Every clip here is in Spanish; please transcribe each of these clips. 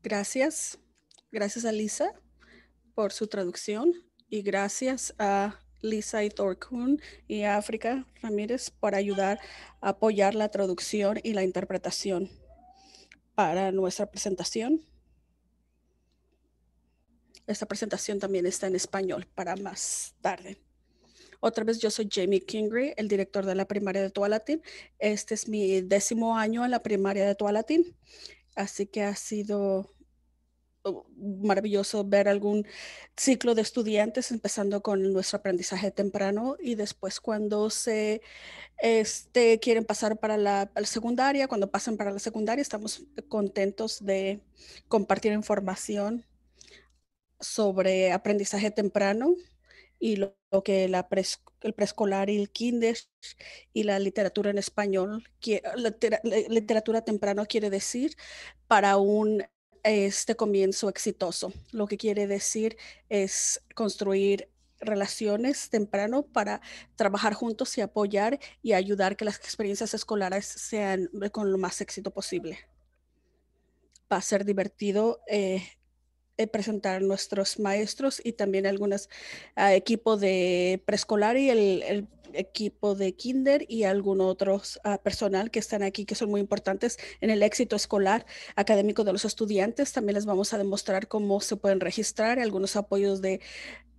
Gracias, gracias a Lisa por su traducción y gracias a Lisa y Kuhn y a África Ramírez por ayudar a apoyar la traducción y la interpretación para nuestra presentación. Esta presentación también está en español para más tarde. Otra vez, yo soy Jamie Kingry, el director de la primaria de Tualatin. Este es mi décimo año en la primaria de Tualatin Así que ha sido oh, maravilloso ver algún ciclo de estudiantes, empezando con nuestro aprendizaje temprano y después cuando se este, quieren pasar para la, secundaria, cuando pasan para la secundaria, estamos contentos de compartir información sobre aprendizaje temprano y lo, lo que la el preescolar y el kinder y la literatura en español, literatura temprano quiere decir para un este comienzo exitoso. Lo que quiere decir es construir relaciones temprano para trabajar juntos y apoyar y ayudar que las experiencias escolares sean eh, con lo más éxito posible. Va a ser divertido eh, eh, presentar nuestros maestros y también algunos ah, equipos de preescolar y el, equipo de kinder y algunos otros ah, personal que están aquí que son muy importantes en el éxito escolar académico de los estudiantes. También les vamos a demostrar cómo se pueden registrar algunos apoyos de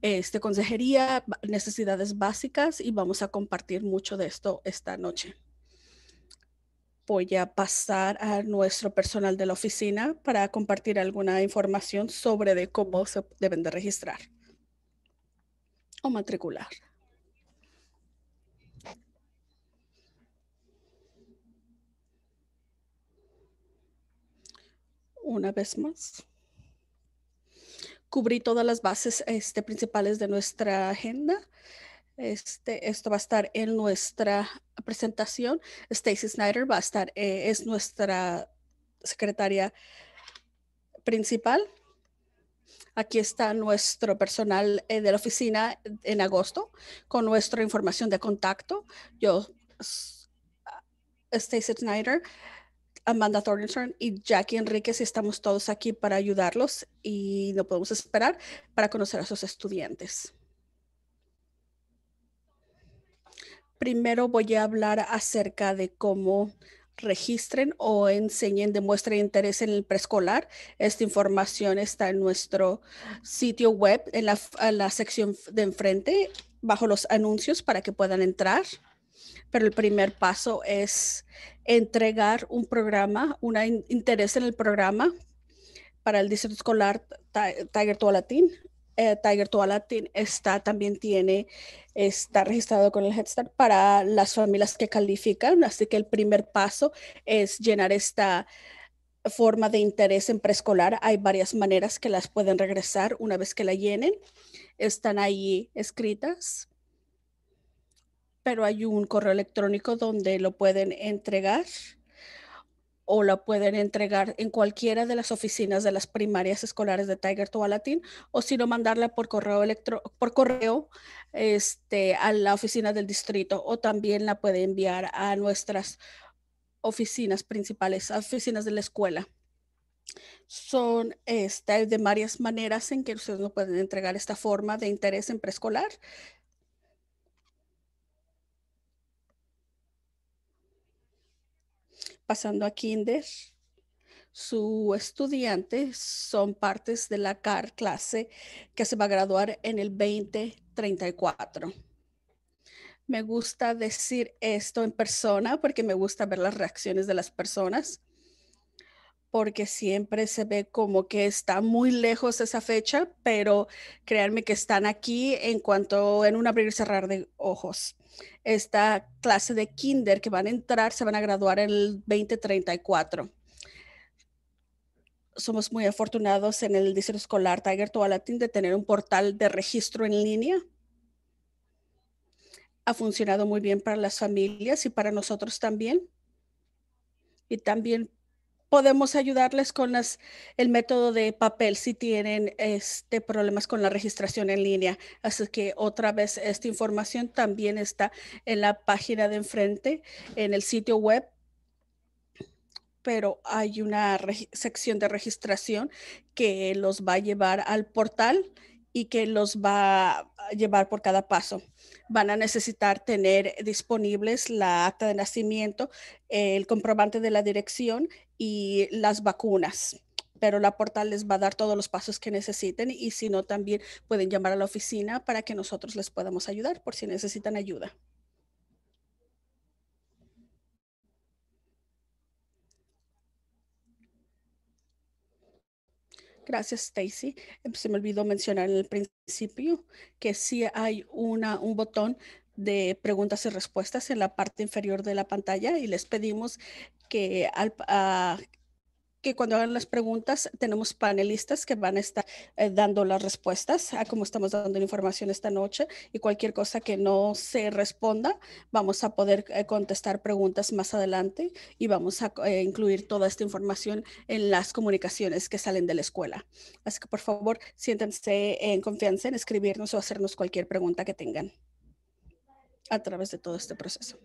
este, consejería, necesidades básicas y vamos a compartir mucho de esto esta noche voy a pasar a nuestro personal de la oficina para compartir alguna información sobre de cómo se deben de registrar o matricular. Una vez más cubrí todas las bases este, principales de nuestra agenda. Este, esto va a estar en nuestra presentación. Stacy Snyder va a estar, eh, es nuestra secretaria principal. Aquí está nuestro personal eh, de la oficina en agosto con nuestra información de contacto. Yo, Stacy Snyder, Amanda Thornton y Jackie Enríquez estamos todos aquí para ayudarlos y no podemos esperar para conocer a sus estudiantes. primero voy a hablar acerca de cómo registren o enseñen, demuestren interés en el preescolar. Esta información está en nuestro sitio web, en la, sección de enfrente, bajo los anuncios para que puedan entrar. Pero el primer paso es entregar un programa, un interés en el programa para el distrito escolar Tiger Latin. Eh, Tiger Toala está, también tiene, está registrado con el Head Start para las familias que califican, así que el primer paso es llenar esta forma de interés en preescolar. Hay varias maneras que las pueden regresar una vez que la llenen. Están ahí escritas, pero hay un correo electrónico donde lo pueden entregar o la pueden entregar en cualquiera de las oficinas de las primarias escolares de Tiger Tobalatín, o si no mandarla por correo electro por correo este, a la oficina del distrito o también la puede enviar a nuestras oficinas principales, oficinas de la escuela. Son este, de varias maneras en que ustedes no pueden entregar esta forma de interés en preescolar. pasando a kinder. Su estudiante son partes de la CAR clase que se va a graduar en el 2034. Me gusta decir esto en persona porque me gusta ver las reacciones de las personas porque siempre se ve como que está muy lejos esa fecha, pero créanme que están aquí en cuanto en un abrir y cerrar de ojos esta clase de kinder que van a entrar, se van a graduar el 2034. Somos muy afortunados en el distrito escolar Tiger Latin de tener un portal de registro en línea. Ha funcionado muy bien para las familias y para nosotros también. Y también podemos ayudarles con las, el método de papel si tienen este, problemas con la registración en línea. Así que otra vez, esta información también está en la página de enfrente, en el sitio web, pero hay una sección de registración que los va a llevar al portal y que los va a llevar por cada paso. Van a necesitar tener disponibles la acta de nacimiento, el comprobante de la dirección y las vacunas. Pero la portal les va a dar todos los pasos que necesiten y si no, también pueden llamar a la oficina para que nosotros les podamos ayudar por si necesitan ayuda. Gracias, Stacy. Se me olvidó mencionar en el principio que sí hay una, un botón de preguntas y respuestas en la parte inferior de la pantalla y les pedimos que al, ah, que cuando hagan las preguntas tenemos panelistas que van a estar eh, dando las respuestas a ah, cómo estamos dando la información esta noche y cualquier cosa que no se responda, vamos a poder eh, contestar preguntas más adelante y vamos a eh, incluir toda esta información en las comunicaciones que salen de la escuela. Así que por favor, siéntense en confianza en escribirnos o hacernos cualquier pregunta que tengan a través de todo este proceso.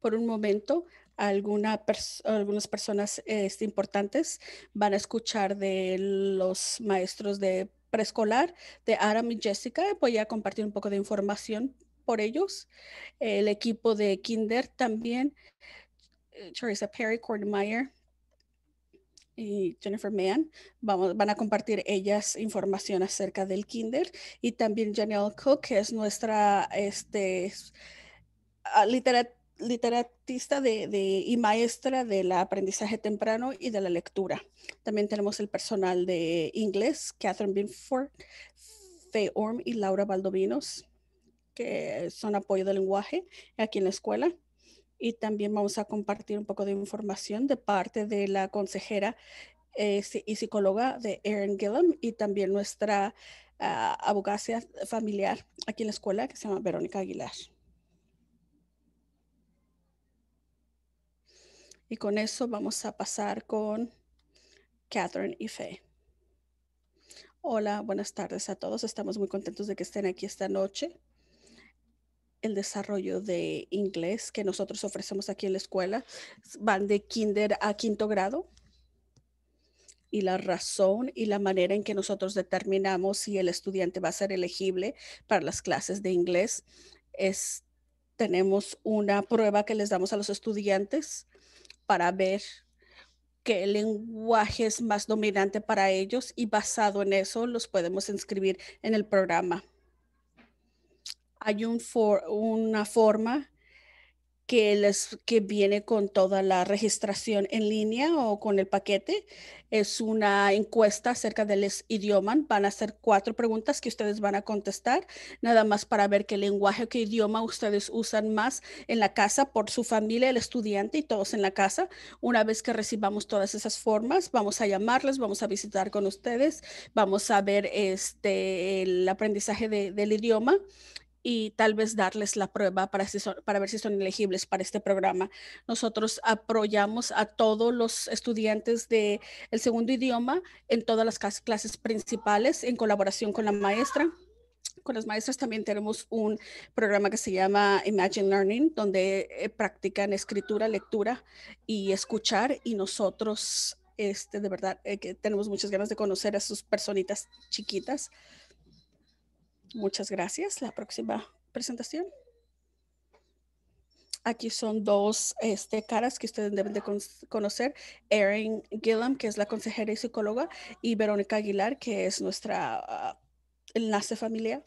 Por un momento, alguna algunas personas este, importantes van a escuchar de los maestros de preescolar de Adam y Jessica. Voy a compartir un poco de información por ellos. El equipo de Kinder también, eh, Teresa Perry, Meyer y Jennifer Mann van a compartir ellas información acerca del kinder y también Janelle Cook, que es nuestra este, ah, literatista de, y maestra del aprendizaje temprano y de la lectura. También tenemos el personal de inglés, Catherine Binford, Faye Orm y Laura Baldovinos, que son apoyo del lenguaje aquí en la escuela y también vamos a compartir un poco de información de parte de la consejera eh, y psicóloga de Erin Gillum y también nuestra ah, abogacía familiar aquí en la escuela que se llama Verónica Aguilar. Y con eso vamos a pasar con Catherine y Faye. Hola, buenas tardes a todos. Estamos muy contentos de que estén aquí esta noche el desarrollo de inglés que nosotros ofrecemos aquí en la escuela van de kinder a quinto grado. Y la razón y la manera en que nosotros determinamos si el estudiante va a ser elegible para las clases de inglés es tenemos una prueba que les damos a los estudiantes para ver qué lenguaje es más dominante para ellos y basado en eso los podemos inscribir en el programa hay una forma que, les, que viene con toda la registración en línea o con el paquete. Es una encuesta acerca del idioma. Van a ser cuatro preguntas que ustedes van a contestar, nada más para ver qué lenguaje, qué idioma ustedes usan más en la casa por su familia, el estudiante y todos en la casa. Una vez que recibamos todas esas formas, vamos a llamarles, vamos a visitar con ustedes, vamos a ver este, el aprendizaje del idioma y tal vez darles la prueba para, ver si son elegibles para este programa. Nosotros apoyamos a todos los estudiantes de el segundo idioma en todas las clases principales en colaboración con la maestra. Con las maestras también tenemos un programa que se llama Imagine Learning, donde eh, practican escritura, lectura y escuchar. Y nosotros, este, de verdad, eh, que tenemos muchas ganas de conocer a sus personitas chiquitas. Muchas gracias. La próxima presentación. Aquí son dos este, caras que ustedes deben de conocer. Erin Gillam, que es la consejera y psicóloga, y Verónica Aguilar, que es nuestra ah, enlace familiar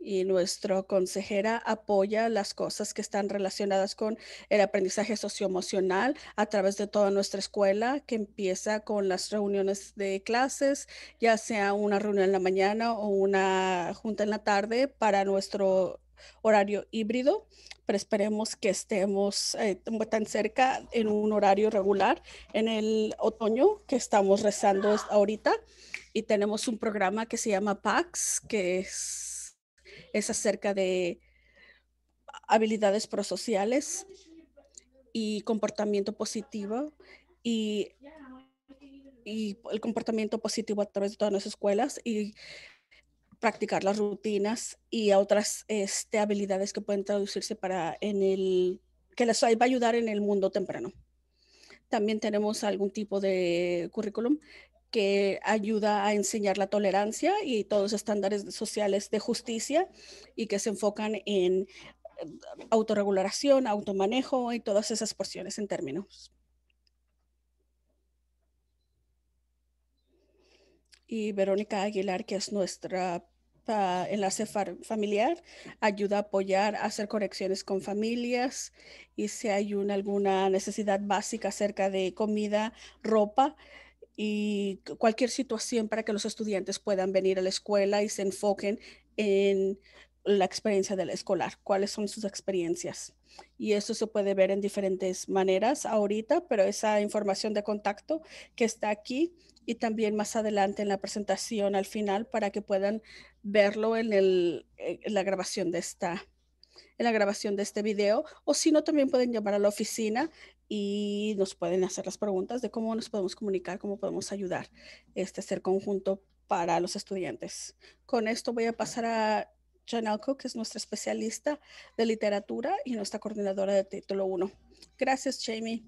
y nuestra consejera apoya las cosas que están relacionadas con el aprendizaje socioemocional a través de toda nuestra escuela, que empieza con las reuniones de clases, ya sea una reunión en la mañana o una junta en la tarde para nuestro horario híbrido, pero esperemos que estemos eh, tan cerca en un horario regular en el otoño que estamos rezando ahorita y tenemos un programa que se llama PAX, que es es acerca de habilidades prosociales y comportamiento positivo y, y el comportamiento positivo a través de todas las escuelas y practicar las rutinas y otras este, habilidades que pueden traducirse para en el que les va a ayudar en el mundo temprano. También tenemos algún tipo de currículum que ayuda a enseñar la tolerancia y todos los estándares sociales de justicia y que se enfocan en eh, autorregulación, automanejo y todas esas porciones en términos. Y Verónica Aguilar, que es nuestra ah, enlace familiar, ayuda a apoyar, a hacer conexiones con familias y si hay alguna necesidad básica acerca de comida, ropa, y cualquier situación para que los estudiantes puedan venir a la escuela y se enfoquen en la experiencia del escolar, cuáles son sus experiencias. Y eso se puede ver en diferentes maneras ahorita, pero esa información de contacto que está aquí y también más adelante en la presentación al final para que puedan verlo en, eh, la grabación de esta en la grabación de este video o si no, también pueden llamar a la oficina y nos pueden hacer las preguntas de cómo nos podemos comunicar, cómo podemos ayudar este ser conjunto para los estudiantes. Con esto voy a pasar a Cook, que es nuestra especialista de literatura y nuestra coordinadora de título 1. Gracias, Jamie.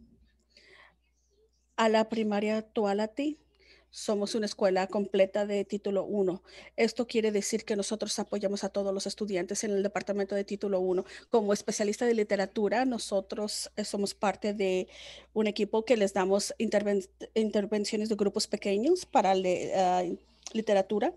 A la primaria ti somos una escuela completa de título 1. Esto quiere decir que nosotros apoyamos a todos los estudiantes en el departamento de título 1. Como especialista de literatura, nosotros eh, somos parte de un equipo que les damos intervenciones de grupos pequeños para ah, literatura.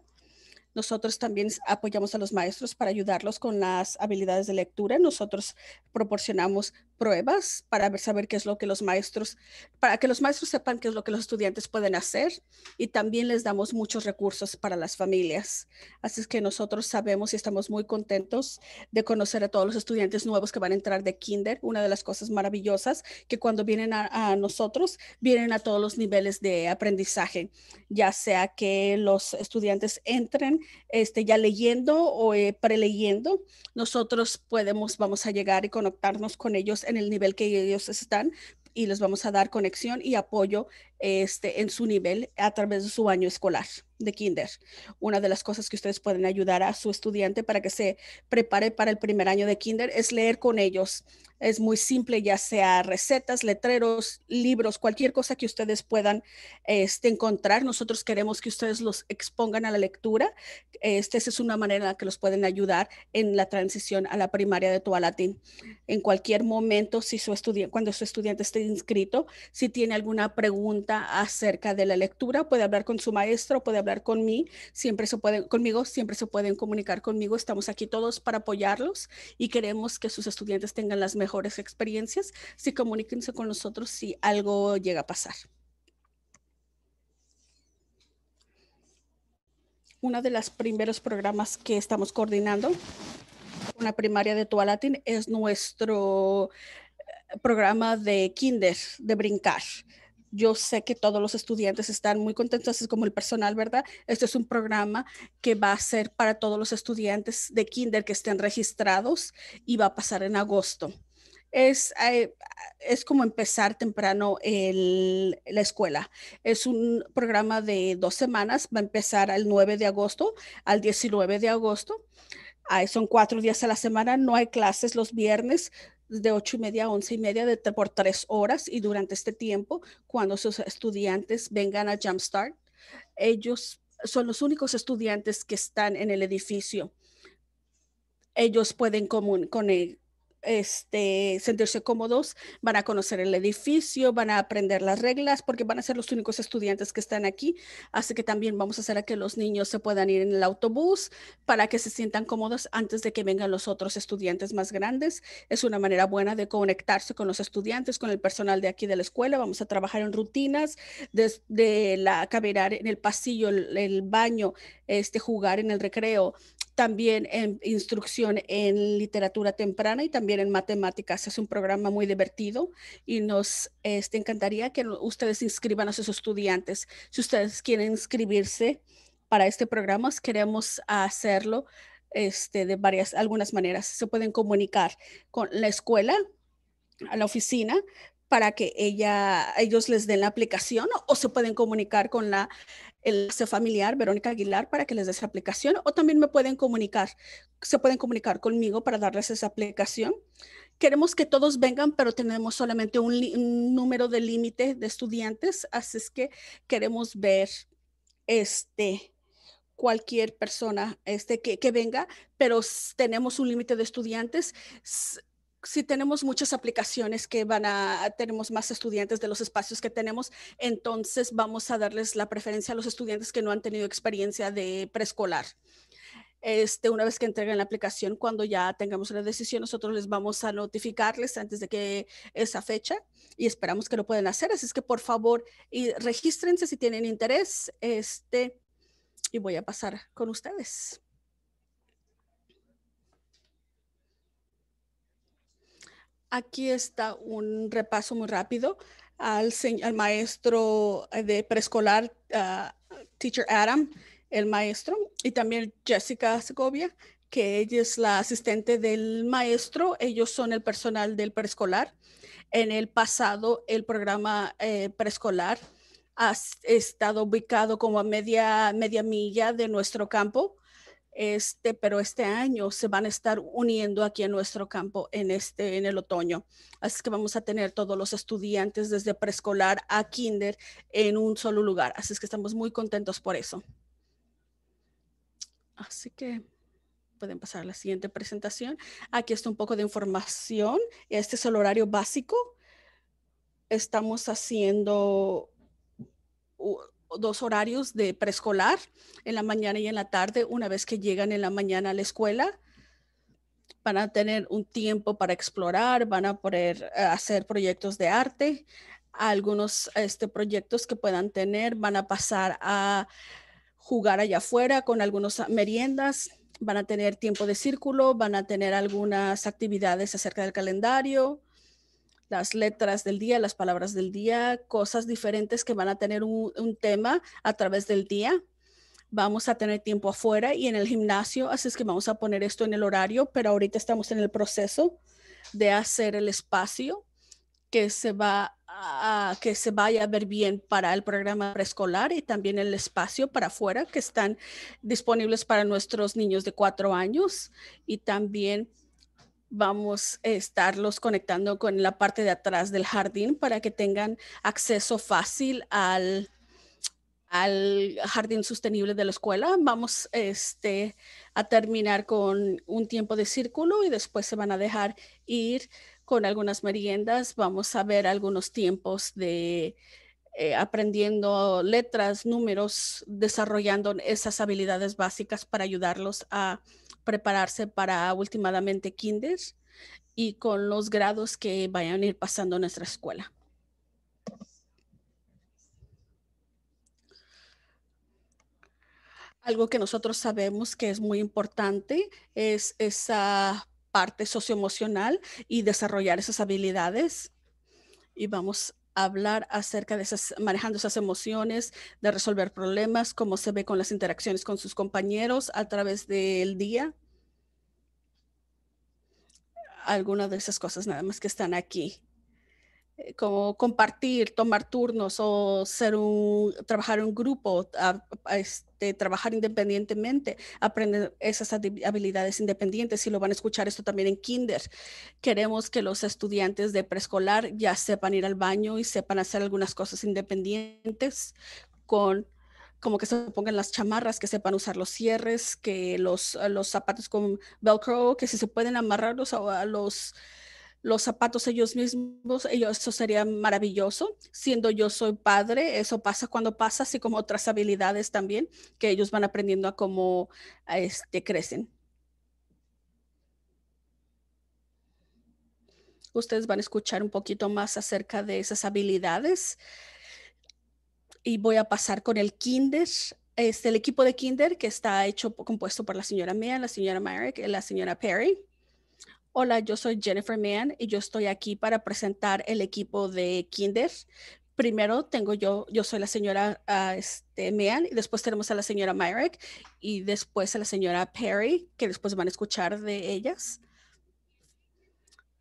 Nosotros también apoyamos a los maestros para ayudarlos con las habilidades de lectura. Nosotros proporcionamos pruebas para saber qué es lo que los maestros, para que los maestros sepan qué es lo que los estudiantes pueden hacer y también les damos muchos recursos para las familias. Así es que nosotros sabemos y estamos muy contentos de conocer a todos los estudiantes nuevos que van a entrar de kinder. Una de las cosas maravillosas que cuando vienen a, nosotros, vienen a todos los niveles de aprendizaje, ya sea que los estudiantes entren este, ya leyendo o eh, preleyendo, nosotros podemos, vamos a llegar y conectarnos con ellos en el nivel que ellos están y les vamos a dar conexión y apoyo este, en su nivel a través de su año escolar de kinder. Una de las cosas que ustedes pueden ayudar a su estudiante para que se prepare para el primer año de kinder es leer con ellos. Es muy simple, ya sea recetas, letreros, libros, cualquier cosa que ustedes puedan este, encontrar. Nosotros queremos que ustedes los expongan a la lectura. Este, es una manera que los pueden ayudar en la transición a la primaria de Tualatin. En cualquier momento, si su estudiante, cuando su estudiante esté inscrito, si tiene alguna pregunta acerca de la lectura, puede hablar con su maestro, puede hablar con mí, siempre se pueden, conmigo, siempre se pueden comunicar conmigo. Estamos aquí todos para apoyarlos y queremos que sus estudiantes tengan las mejores experiencias. Si comuníquense con nosotros si algo llega a pasar. Uno de los primeros programas que estamos coordinando una primaria de Tualatin es nuestro eh, programa de kinder, de brincar. Yo sé que todos los estudiantes están muy contentos, así como el personal, ¿verdad? Este es un programa que va a ser para todos los estudiantes de kinder que estén registrados y va a pasar en agosto. Es, eh, es, como empezar temprano la escuela. Es un programa de dos semanas, va a empezar el 9 de agosto al 19 de agosto. son cuatro días a la semana, no hay clases los viernes, de ocho y media a 11 y media de, por tres horas y durante este tiempo, cuando sus estudiantes vengan a Jumpstart, ellos son los únicos estudiantes que están en el edificio. Ellos pueden común con, este, sentirse cómodos, van a conocer el edificio, van a aprender las reglas, porque van a ser los únicos estudiantes que están aquí. Así que también vamos a hacer a que los niños se puedan ir en el autobús para que se sientan cómodos antes de que vengan los otros estudiantes más grandes. Es una manera buena de conectarse con los estudiantes, con el personal de aquí de la escuela. Vamos a trabajar en rutinas, desde la caminar en el pasillo, el, el baño, este, jugar en el recreo también en instrucción en literatura temprana y también en matemáticas. Es un programa muy divertido y nos este, encantaría que ustedes inscriban a sus estudiantes. Si ustedes quieren inscribirse para este programa, queremos hacerlo este, de varias, algunas maneras. Se pueden comunicar con la escuela, a la oficina, para que ella, ellos les den la aplicación o se pueden comunicar con la el Familiar Verónica Aguilar para que les dé esa aplicación o también me pueden comunicar, se pueden comunicar conmigo para darles esa aplicación. Queremos que todos vengan, pero tenemos solamente un, un número de límite de estudiantes, así es que queremos ver este cualquier persona este, que, que venga, pero tenemos un límite de estudiantes si tenemos muchas aplicaciones que van a, tenemos más estudiantes de los espacios que tenemos, entonces vamos a darles la preferencia a los estudiantes que no han tenido experiencia de preescolar. Este, una vez que entreguen la aplicación, cuando ya tengamos la decisión, nosotros les vamos a notificarles antes de que esa fecha y esperamos que lo puedan hacer. Así es que por favor, y regístrense si tienen interés. Este, y voy a pasar con ustedes. Aquí está un repaso muy rápido al, al maestro eh, de preescolar, ah, Teacher Adam, el maestro, y también Jessica Segovia, que ella es la asistente del maestro. Ellos son el personal del preescolar. En el pasado, el programa eh, preescolar ha estado ubicado como a media, media milla de nuestro campo este, pero este año se van a estar uniendo aquí en nuestro campo en, este, en el otoño. Así que vamos a tener todos los estudiantes desde preescolar a kinder en un solo lugar. Así que estamos muy contentos por eso. Así que pueden pasar a la siguiente presentación. Aquí está un poco de información. Este es el horario básico. Estamos haciendo dos horarios de preescolar, en la mañana y en la tarde, una vez que llegan en la mañana a la escuela. Van a tener un tiempo para explorar, van a poder eh, hacer proyectos de arte. Algunos este, proyectos que puedan tener van a pasar a jugar allá afuera con algunas ah, meriendas, van a tener tiempo de círculo, van a tener algunas actividades acerca del calendario, las letras del día, las palabras del día, cosas diferentes que van a tener un, tema a través del día. Vamos a tener tiempo afuera y en el gimnasio, así es que vamos a poner esto en el horario, pero ahorita estamos en el proceso de hacer el espacio que se va a, que se vaya a ver bien para el programa preescolar y también el espacio para afuera que están disponibles para nuestros niños de cuatro años y también vamos a estarlos conectando con la parte de atrás del jardín para que tengan acceso fácil al, al jardín sostenible de la escuela. Vamos este, a terminar con un tiempo de círculo y después se van a dejar ir con algunas meriendas. Vamos a ver algunos tiempos de eh, aprendiendo letras, números, desarrollando esas habilidades básicas para ayudarlos a prepararse para últimamente kinder y con los grados que vayan a ir pasando nuestra escuela. Algo que nosotros sabemos que es muy importante es esa parte socioemocional y desarrollar esas habilidades. Y vamos hablar acerca de esas, manejando esas emociones, de resolver problemas, cómo se ve con las interacciones con sus compañeros a través del día. Algunas de esas cosas nada más que están aquí. Eh, como compartir, tomar turnos o ser un, trabajar en grupo, este, trabajar independientemente, aprender esas habilidades independientes. Si lo van a escuchar esto también en kinder. Queremos que los estudiantes de preescolar ya sepan ir al baño y sepan hacer algunas cosas independientes con como que se pongan las chamarras, que sepan usar los cierres, que los, los zapatos con velcro, que si se pueden amarrarlos a los los zapatos ellos mismos, eso sería maravilloso. Siendo yo soy padre, eso pasa cuando pasa, así como otras habilidades también que ellos van aprendiendo a cómo este, crecen. Ustedes van a escuchar un poquito más acerca de esas habilidades. Y voy a pasar con el kinder es el equipo de kinder que está hecho compuesto por la señora Mia, la señora Myrick, la señora Perry. Hola, yo soy Jennifer Mann y yo estoy aquí para presentar el equipo de Kinders. Primero tengo yo, yo soy la señora ah, este, y después tenemos a la señora Myrick y después a la señora Perry, que después van a escuchar de ellas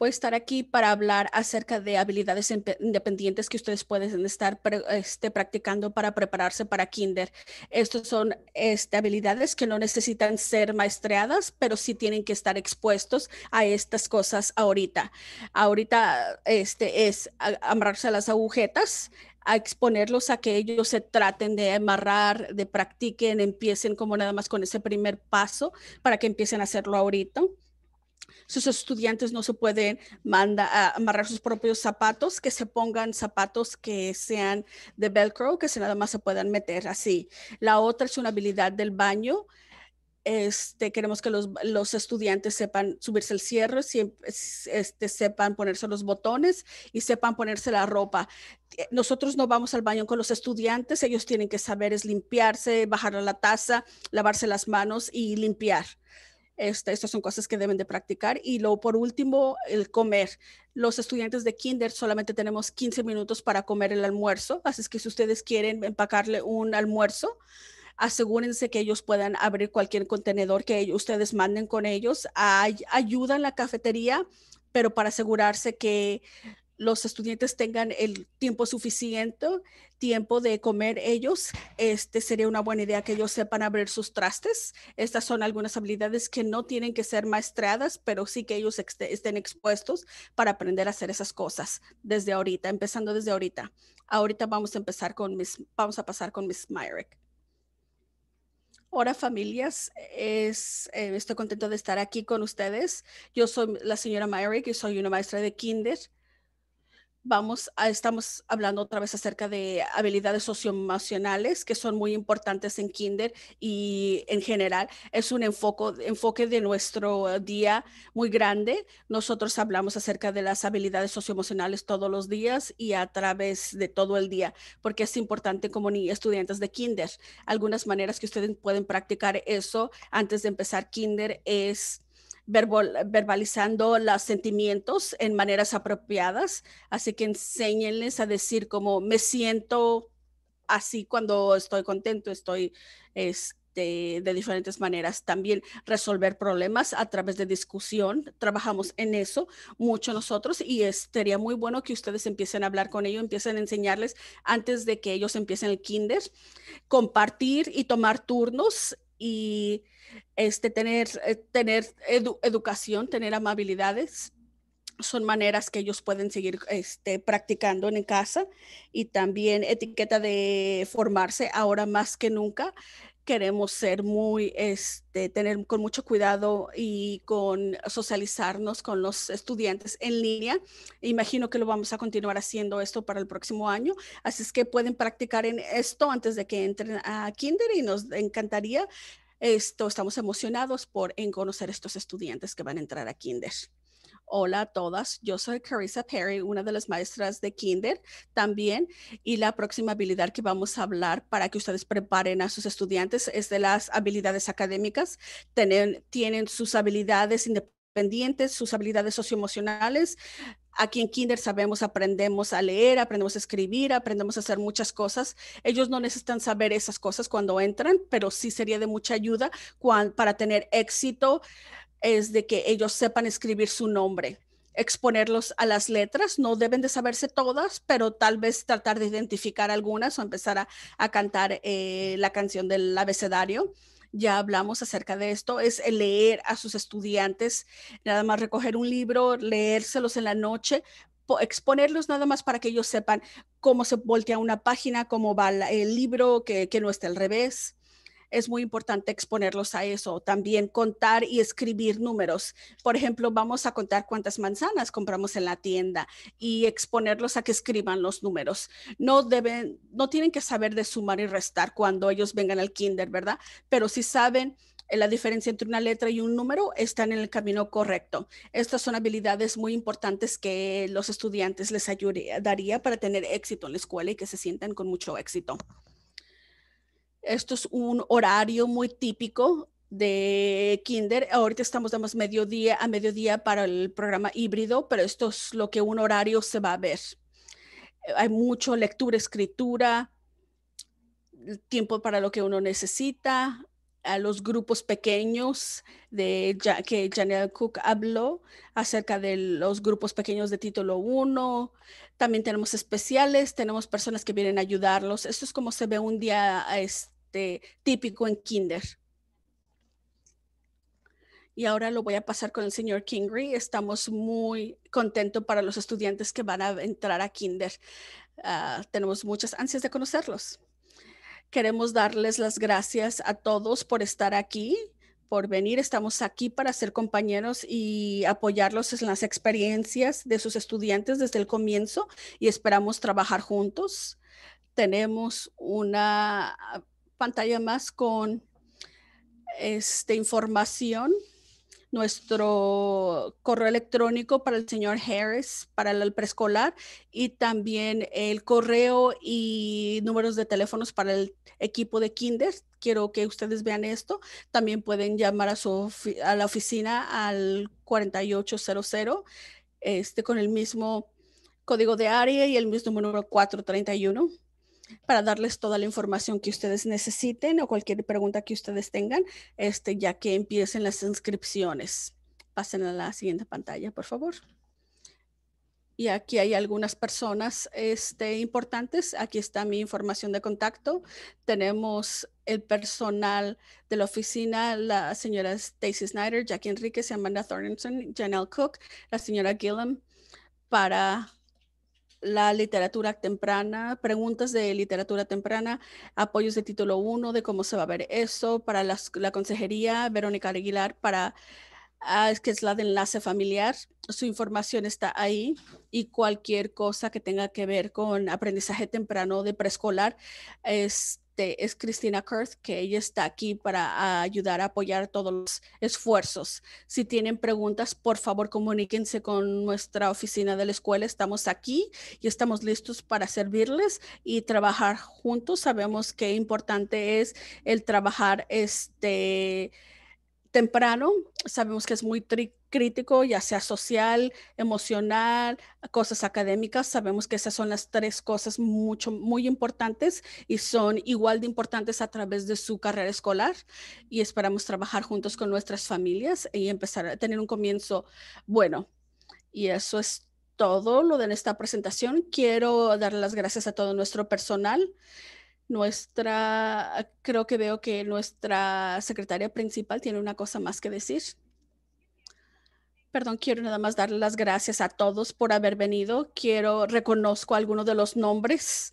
estar aquí para hablar acerca de habilidades independientes que ustedes pueden estar este, practicando para prepararse para kinder. Estas son este, habilidades que no necesitan ser maestreadas, pero sí tienen que estar expuestos a estas cosas ahorita. Ahorita este, es amarrarse las agujetas, a exponerlos a que ellos se traten de amarrar, de practiquen, empiecen como nada más con ese primer paso para que empiecen a hacerlo ahorita sus estudiantes no se pueden manda, ah, amarrar sus propios zapatos, que se pongan zapatos que sean de velcro, que se nada más se puedan meter así. La otra es una habilidad del baño. Este, queremos que los, estudiantes sepan subirse el cierre, este, sepan ponerse los botones y sepan ponerse la ropa. Eh, nosotros no vamos al baño con los estudiantes, ellos tienen que saber es limpiarse, bajar la taza, lavarse las manos y limpiar. Este, estas son cosas que deben de practicar. Y luego, por último, el comer. Los estudiantes de kinder solamente tenemos 15 minutos para comer el almuerzo, así es que si ustedes quieren empacarle un almuerzo, asegúrense que ellos puedan abrir cualquier contenedor que ustedes manden con ellos. ayuda en la cafetería, pero para asegurarse que los estudiantes tengan el tiempo suficiente, tiempo de comer ellos, este sería una buena idea que ellos sepan abrir sus trastes. Estas son algunas habilidades que no tienen que ser maestradas, pero sí que ellos estén expuestos para aprender a hacer esas cosas desde ahorita, empezando desde ahorita. Ahorita vamos a empezar con mis, vamos a pasar con Miss Myrick. Hola familias, es, eh, estoy contento de estar aquí con ustedes. Yo soy la señora Myrick y soy una maestra de kinder vamos a, estamos hablando otra vez acerca de habilidades socioemocionales que son muy importantes en kinder y en general es un enfoque, enfoque de nuestro eh, día muy grande. Nosotros hablamos acerca de las habilidades socioemocionales todos los días y a través de todo el día, porque es importante como ni estudiantes de kinder. Algunas maneras que ustedes pueden practicar eso antes de empezar kinder es verbalizando los sentimientos en maneras apropiadas. Así que enséñenles a decir como me siento así cuando estoy contento, estoy este, de diferentes maneras. También resolver problemas a través de discusión. Trabajamos en eso mucho nosotros y estaría sería muy bueno que ustedes empiecen a hablar con ellos, empiecen a enseñarles antes de que ellos empiecen el kinder, compartir y tomar turnos y este, tener, eh, tener educación, tener amabilidades. Son maneras que ellos pueden seguir este, practicando en casa y también etiqueta de formarse ahora más que nunca queremos ser muy, este, tener con mucho cuidado y con socializarnos con los estudiantes en línea. Imagino que lo vamos a continuar haciendo esto para el próximo año, así es que pueden practicar en esto antes de que entren a Kinder y nos encantaría esto, estamos emocionados por en conocer estos estudiantes que van a entrar a Kinder. Hola a todas, yo soy Carissa Perry, una de las maestras de Kinder también, y la próxima habilidad que vamos a hablar para que ustedes preparen a sus estudiantes es de las habilidades académicas. Tienen, sus habilidades independientes, sus habilidades socioemocionales, aquí en kinder sabemos, aprendemos a leer, aprendemos a escribir, aprendemos a hacer muchas cosas. Ellos no necesitan saber esas cosas cuando entran, pero sí sería de mucha ayuda para tener éxito es de que ellos sepan escribir su nombre, exponerlos a las letras, no deben de saberse todas, pero tal vez tratar de identificar algunas o empezar a, cantar eh, la canción del abecedario ya hablamos acerca de esto, es leer a sus estudiantes, nada más recoger un libro, leérselos en la noche, exponerlos nada más para que ellos sepan cómo se voltea una página, cómo va el libro, que, que no está al revés es muy importante exponerlos a eso. También contar y escribir números. Por ejemplo, vamos a contar cuántas manzanas compramos en la tienda y exponerlos a que escriban los números. No deben, no tienen que saber de sumar y restar cuando ellos vengan al kinder, ¿verdad? Pero si saben eh, la diferencia entre una letra y un número están en el camino correcto. Estas son habilidades muy importantes que los estudiantes les ayudaría para tener éxito en la escuela y que se sientan con mucho éxito. Esto es un horario muy típico de kinder. Ahorita estamos damos mediodía a mediodía para el programa híbrido, pero esto es lo que un horario se va a ver. Hay mucho lectura, escritura, tiempo para lo que uno necesita, a los grupos pequeños de que Janelle Cook habló acerca de los grupos pequeños de título 1. También tenemos especiales, tenemos personas que vienen a ayudarlos. Esto es como se ve un día este este, típico en kinder. Y ahora lo voy a pasar con el señor Kingry. Estamos muy contentos para los estudiantes que van a entrar a kinder. Ah, tenemos muchas ansias de conocerlos. Queremos darles las gracias a todos por estar aquí por venir. Estamos aquí para ser compañeros y apoyarlos en las experiencias de sus estudiantes desde el comienzo y esperamos trabajar juntos. Tenemos una pantalla más con esta información. Nuestro correo electrónico para el señor Harris, para el preescolar, y también el correo y números de teléfonos para el equipo de Kinder. Quiero que ustedes vean esto. También pueden llamar a, su, a la oficina al 4800 este, con el mismo código de área y el mismo número 431 para darles toda la información que ustedes necesiten o cualquier pregunta que ustedes tengan, este, ya que empiecen las inscripciones. Pasen a la siguiente pantalla, por favor. Y aquí hay algunas personas este, importantes. Aquí está mi información de contacto. Tenemos el personal de la oficina, la señora Stacy Snyder, Jackie Enriquez, Amanda Thornton, Janelle Cook, la señora Gillum, para la literatura temprana, preguntas de literatura temprana, apoyos de título 1, de cómo se va a ver eso, para la consejería, Verónica Aguilar, para ah, que es la de enlace familiar, su información está ahí y cualquier cosa que tenga que ver con aprendizaje temprano de preescolar es este, es Cristina Kurth, que ella está aquí para ayudar a apoyar todos los esfuerzos. Si tienen preguntas, por favor, comuníquense con nuestra oficina de la escuela. Estamos aquí y estamos listos para servirles y trabajar juntos. Sabemos qué importante es el trabajar este temprano. Sabemos que es muy crítico, ya sea social, emocional, cosas académicas. Sabemos que esas son las tres cosas mucho, muy importantes y son igual de importantes a través de su carrera escolar. Y esperamos trabajar juntos con nuestras familias y empezar a tener un comienzo bueno. Y eso es todo lo de esta presentación. Quiero dar las gracias a todo nuestro personal nuestra, creo que veo que nuestra secretaria principal tiene una cosa más que decir. Perdón, quiero nada más darle las gracias a todos por haber venido. Quiero, reconozco algunos de los nombres.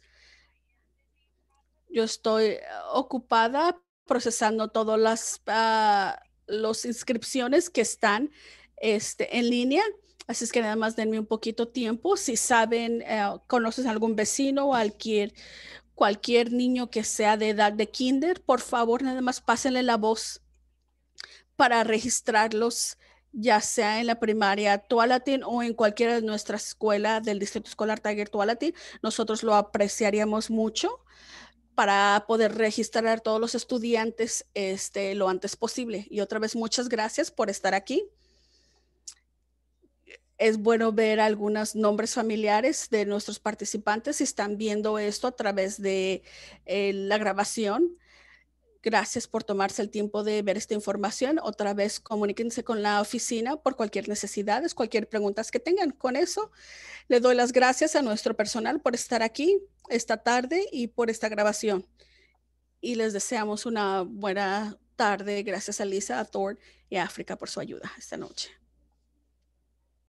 Yo estoy ocupada procesando todas las ah, los inscripciones que están este, en línea. Así es que nada más denme un poquito tiempo. Si saben, eh, conoces algún vecino o cualquier, cualquier niño que sea de edad de kinder, por favor, nada más pásenle la voz para registrarlos, ya sea en la primaria Tualatin o en cualquiera de nuestras escuelas del Distrito Escolar Tiger Tualatin. Nosotros lo apreciaríamos mucho para poder registrar a todos los estudiantes este, lo antes posible. Y otra vez, muchas gracias por estar aquí es bueno ver algunos nombres familiares de nuestros participantes si están viendo esto a través de eh, la grabación. Gracias por tomarse el tiempo de ver esta información. Otra vez, comuníquense con la oficina por cualquier necesidad, cualquier pregunta que tengan. Con eso, le doy las gracias a nuestro personal por estar aquí esta tarde y por esta grabación. Y les deseamos una buena tarde. Gracias a Lisa, a Thor y a África por su ayuda esta noche.